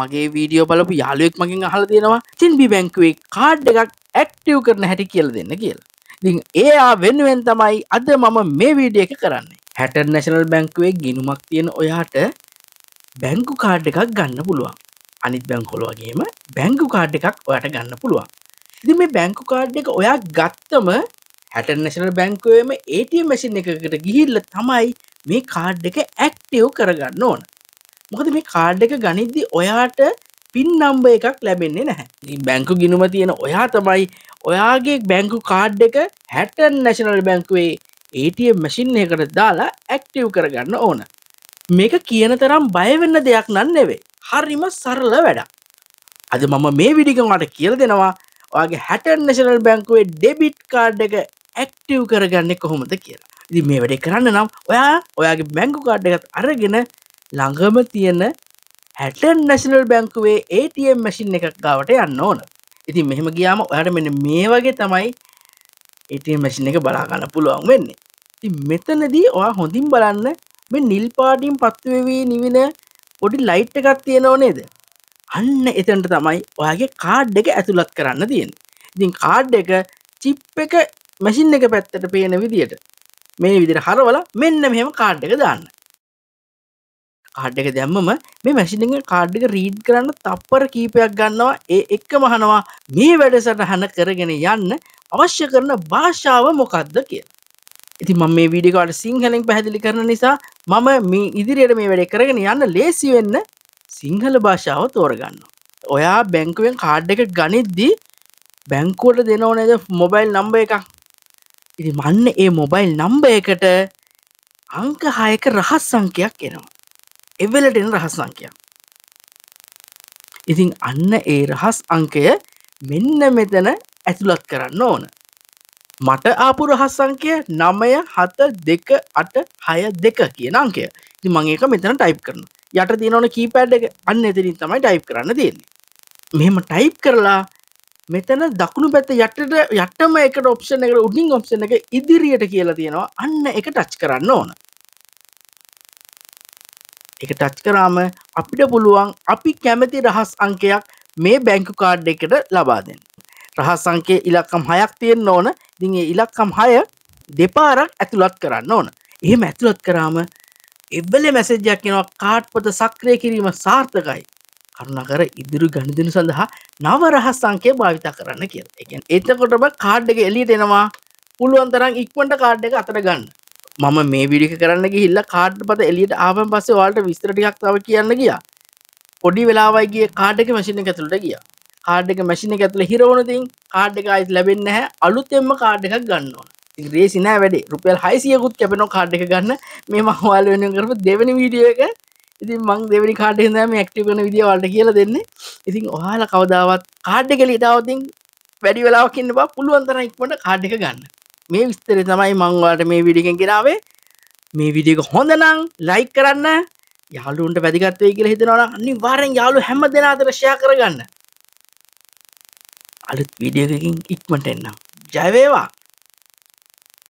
මගේ වීඩියෝ බලපු යාලුවෙක් මගින් අහල දෙනවා තින්බි බැංකුවේ කාඩ් එකක් ඇක්ටව් කරන හැටි කියල දෙන්න කියලා දිං ඒයා වෙනුවෙන් තමයි අද මම මේ වීඩිය එක කරන්නේ හැට නැශනල් බැංකුවේ ගෙනුමක් තියෙන ඔයාට බැංකු කාඩ් එකක් ගන්න පුළුවන් අනිත් බැංකොලුවගේම බැංකු කාඩ් එකක් ඔයට ගන්න පුළුවන් ඉති මේ බැංකු කාඩ් එක ඔයා ගත්තම හැට නැශනල් බැංකුවේම ඒටම් මැසින් එකකට ගිහිල්ල තමයි මේ කාඩ් එක ඇක්ටව් කරගන්න ඕන මොකද මේ කාඩ් එක ගනිද්දි ඔයාට පින් නම්බ එකක් ලැබෙන්නේ නැහැ බැංකු ගිනුම තියෙන ඔයා තමයි ඔයාගේ බැංකු කාඩ් එක හැටන් නැශනල් බැංකුවේ ඒටම් මැසින් එකට දාලා ඇක්ටව් කරගන්න ඕන මේක කියන තරම් බයවෙන්න දෙයක් නන්නෙවේ හරිම සරල වැඩ අද මම මේ විඩිකමට කියල දෙනවා ඔගේ හැටන් නැශනල් බැංකුවේ ඩෙබිට් කාඩ් එක ඇක්ටව් කරගන්න කොහොමද කියලා ඉති මේ වැඩේ කරන්න නම් ඔයා ඔයාගේ බැංකු කාඩ් එකත් අරගෙන ළඟම තියෙන හැටන් නැසිනල් බැංකුවේ ATM මැසින් එකක් ගාවට යන්න ඕන ඉතින් මෙහෙම ගියාම ඔයට මෙ මේ වගේ තමයි ATM මැසින් එක බලාගන්න පුළුවන් වෙන්නේ ති මෙතනදී ඔයා හොඳින් බලන්න මේ නිල් පාඩිම් පත්වවී නිවින පොඩි ලයිට් එකක් තියෙනව නේද අන්න එතන්ට තමයි ඔයාගේ කාඩ් එක ඇතුළත් කරන්න තියෙන් ඉතින් කාඩ් එක චිප් එක මැසින් එක පැත්තට පේන විදියට මේ විදිර හරවල මෙන්න මෙහෙම කාඩ් එක දාන්න කාඩ් එක දැම්මම මේ මැසිඩ කාඩ්ඩික රීඩ් කරන්න තප්පර කීපයක් ගන්නවා ඒ එක්ක මහනවා මේ වැඩසට හැන කරගෙන යන්න අවශ්‍ය කරන භාෂාව මොකක්ද කිය ඉති මම මේ විඩිකාඩ සිංහලෙන් පැහැදිලි කරන නිසා මම මේ ඉදිරියට මේ වැඩ කරගෙන යන්න ලේසිවෙන්න සිංහල භාෂාව තෝරගන්න ඔයා බැංකුවෙන් කාඩ් එක ගනිද්දී බැංකුවට දෙනවනද මොබයිල් නම්බ එකක් ඉති මන්න ඒ මොබයිල් නම්බ එකට අංක හායක රහස් සංකයක් එනවා එවලට එන රහස් සංකයා ඉතින් අන්න ඒ රහස් අංකය මෙන්න මෙතන ඇතුළත් කරන්න ඕන මට ආපු රහස් සංකය නමය හත දෙක අට හය දෙක කියන අංකය මංඒක මෙතන ටයිප් කරන යට තියනවන කීපෑඩ් එක අන්න එතරින් තමයි ටයිප් කරන්න තියෙන්නේ මෙහෙම ටයිප් කරලා මෙතන දකුණු පැත්ත යටට යටම එක ඔප්ෂන එක උඩින් ඔප්ෂන එක ඉදිරියට කියලා තියෙනවා අන්න එක ටච් කරන්න ඕන එක ටච් කරාම අපිට පුළුවන් අපි කැමති රහස් අංකයක් මේ බැංකු කාඩ් එකට ලබා දෙන්න. රහස් අංකේ ඉලක්කම් හයක් තියෙන්න ඕන ඉතින් ඒ ඉලක්කම් හය දෙපාරක් ඇතුළත් කරන්න ඕන. එහෙම ඇතුළත් කරාම එවල මැසෙජ්ජයක් එනවා කාඩ්පත සක්‍රය කිරීම සාර්ථකයි. කරුණකර ඉදිරි ගණිදනු සඳහා නව රහස් සංකය භාවිතා කරන්න කිය එක එතකොටම කාඩ් එක එලියට එනවා පුළුවන්තරම් ඉක්මට කාඩ් එක අතර ගන්න මම මේ විඩික කරන්න ගිහිල්ල කාඩ් පත එලියට ආවන් පස්සේ වාල්ට විස්තරටියක් තව කියන්න ගිය පොඩි වෙලාවයිගේ කාඩක මැසින ඇතුළට ගිය කාඩක මැසින ඇතුළ හිරවනතින් කාඩ් එක අයිත් ලැබෙන්න හැ අලුත්තෙම කාඩ් එකක් ගන්නවා රේසින වැඩ රුපියල් හයිසියකුත් කැපෙන කාඩ් එක ගන්න මේ මහවාල වෙන කරපු දෙවැනි වීඩිය එක ඉතින් මං දෙවැනි කාඩ් එක මේ ඇක්ටිව් කරන විදිය වලට කියලා දෙන්නේ ඉතින් ඔයාලා කවදාවත් කාඩ් එක ලීටාවතින් වැඩි වෙලාවක් ඉන්න බා පුළුවන් තරම් ඉක්මනට කාඩ් එක ගන්න මේ විස්තර තමයි මංවාට මේ විඩිගෙන් ගෙනාවේ මේ විඩියක හොඳනම් ලයි කරන්න යාලුන්ට පැදිගත්වේ කියල හිතෙනවා නිවාරෙන් යාලු හැම දෙනාදරශයා කරගන්න අලුත් විඩියකින් ඉක්මට එන්නම් ජයවේවා